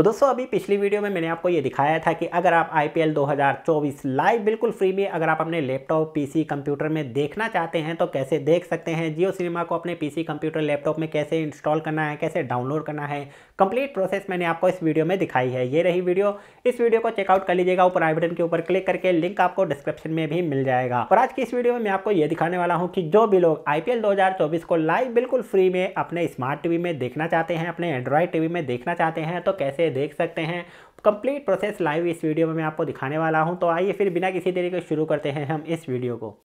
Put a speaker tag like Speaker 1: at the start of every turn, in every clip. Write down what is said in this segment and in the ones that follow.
Speaker 1: तो दोस्तों अभी पिछली वीडियो में मैंने आपको ये दिखाया था कि अगर आप आई 2024 लाइव बिल्कुल फ्री में अगर आप अपने लैपटॉप पीसी कंप्यूटर में देखना चाहते हैं तो कैसे देख सकते हैं जियो सिनेमा को अपने पीसी कंप्यूटर लैपटॉप में कैसे इंस्टॉल करना है कैसे डाउनलोड करना है कंप्लीट प्रोसेस मैंने आपको इस वीडियो में दिखाई है ये रही वीडियो इस वीडियो को चेकआउट कर लीजिएगा ऊपर आई बटन के ऊपर क्लिक करके लिंक आपको डिस्क्रिप्शन में भी मिल जाएगा और आज की इस वीडियो में मैं आपको ये दिखाने वाला हूँ कि जो भी लोग आई पी को लाइव बिल्कुल फ्री में अपने स्मार्ट टीवी में देखना चाहते हैं अपने एंड्रॉयड टीवी में देखना चाहते हैं तो कैसे देख सकते हैं कंप्लीट प्रोसेस लाइव इस वीडियो में मैं आपको दिखाने वाला हूं तो आइए फिर बिना किसी देरी के शुरू करते हैं हम इस वीडियो को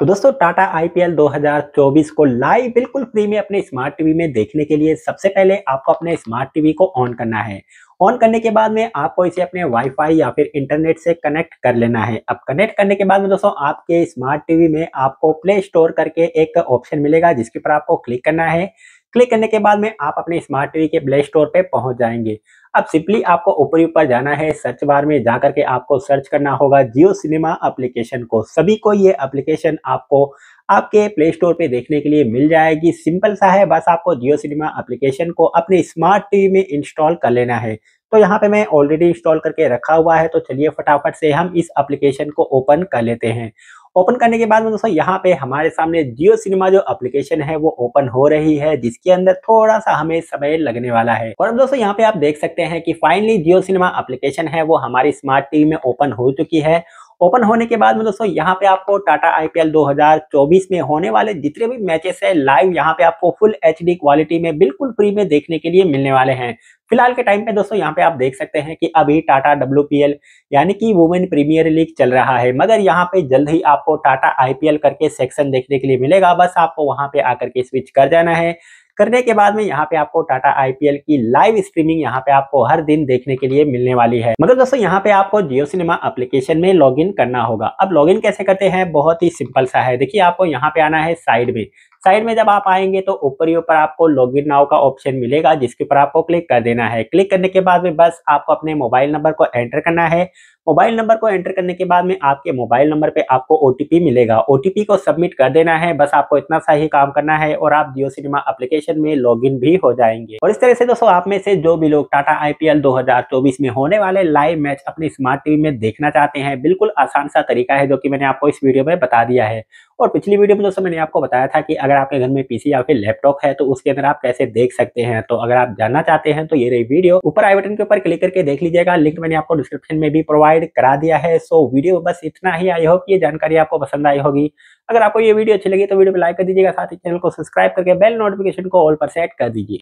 Speaker 1: तो दोस्तों टाटा आईपीएल 2024 को लाइव बिल्कुल फ्री में अपने स्मार्ट टीवी में देखने के लिए सबसे पहले आपको अपने स्मार्ट टीवी को ऑन करना है ऑन करने के बाद में आपको इसे अपने वाईफाई या फिर इंटरनेट से कनेक्ट कर लेना है अब कनेक्ट करने के बाद में दोस्तों आपके स्मार्ट टीवी में आपको प्ले स्टोर करके एक ऑप्शन मिलेगा जिसके ऊपर आपको क्लिक करना है क्लिक करने के बाद में आप अपने स्मार्ट टीवी के प्ले स्टोर पे पहुंच जाएंगे अब सिंपली आपको ऊपर ऊपर जाना है सर्च बार में जाकर के आपको सर्च करना होगा जियो सिनेमा एप्लीकेशन को सभी को ये एप्लीकेशन आपको आपके प्ले स्टोर पे देखने के लिए मिल जाएगी सिंपल सा है बस आपको जियो सिनेमा अप्लीकेशन को अपने स्मार्ट टीवी में इंस्टॉल कर लेना है तो यहाँ पे मैं ऑलरेडी इंस्टॉल करके रखा हुआ है तो चलिए फटाफट से हम इस अप्लीकेशन को ओपन कर लेते हैं ओपन करने के बाद में दोस्तों यहाँ पे हमारे सामने जियो सिनेमा जो एप्लीकेशन है वो ओपन हो रही है जिसके अंदर थोड़ा सा हमें समय लगने वाला है और अब दोस्तों यहाँ पे आप देख सकते हैं कि फाइनली जियो सिनेमा एप्लीकेशन है वो हमारी स्मार्ट टीवी में ओपन हो चुकी है ओपन होने के बाद में दोस्तों यहाँ पे आपको टाटा आईपीएल 2024 में होने वाले जितने भी मैचेस है लाइव यहाँ पे आपको फुल एच क्वालिटी में बिल्कुल फ्री में देखने के लिए मिलने वाले हैं फिलहाल के टाइम पे दोस्तों यहाँ पे आप देख सकते हैं कि अभी टाटा डब्ल्यू यानी कि वुमेन प्रीमियर लीग चल रहा है मगर यहाँ पे जल्द ही आपको टाटा आईपीएल करके सेक्शन देखने के लिए मिलेगा बस आपको वहां पे आकर के स्विच कर जाना है करने के बाद में यहाँ पे आपको टाटा आईपीएल की लाइव स्ट्रीमिंग यहाँ पे आपको हर दिन देखने के लिए मिलने वाली है मगर मतलब दोस्तों यहाँ पे आपको जियो सिनेमा एप्लीकेशन में लॉग करना होगा अब लॉग कैसे करते हैं बहुत ही सिंपल सा है देखिए आपको यहाँ पे आना है साइड में साइड में जब आप आएंगे तो ऊपर ही ऊपर आपको लॉग इन नाव का ऑप्शन मिलेगा जिसके ऊपर आपको क्लिक कर देना है क्लिक करने के बाद में बस आपको अपने मोबाइल नंबर को एंटर करना है मोबाइल नंबर को एंटर करने के बाद में आपके मोबाइल नंबर पे आपको ओ मिलेगा ओ को सबमिट कर देना है बस आपको इतना सा ही काम करना है और आप जियो सिनेमा अप्लीकेशन में लॉगिन भी हो जाएंगे और इस तरह से दोस्तों आप में से जो भी लोग टाटा आईपीएल 2024 में होने वाले लाइव मैच अपनी स्मार्ट टीवी में देखना चाहते हैं बिल्कुल आसान सा तरीका है जो की मैंने आपको इस वीडियो में बता दिया है और पिछली वीडियो में दोस्तों मैंने आपको बताया था कि अगर आपके घर में पीसी या फिर लैपटॉप है तो उसके अंदर आप कैसे देख सकते हैं तो अगर आप जानना चाहते हैं तो ये रही वीडियो ऊपर आई बटन के ऊपर क्लिक करके देख लीजिएगा लिंक मैंने आपको डिस्क्रिप्शन में भी प्रोवाइड करा दिया है सो वीडियो बस इतना ही आई होप ये जानकारी आपको पसंद आई होगी अगर आपको ये वीडियो अच्छी लगी तो वीडियो को लाइक कर दीजिएगा साथ ही चैनल को सब्सक्राइब करके बेल नोटिफिकेशन को ऑल पर सेट कर दीजिए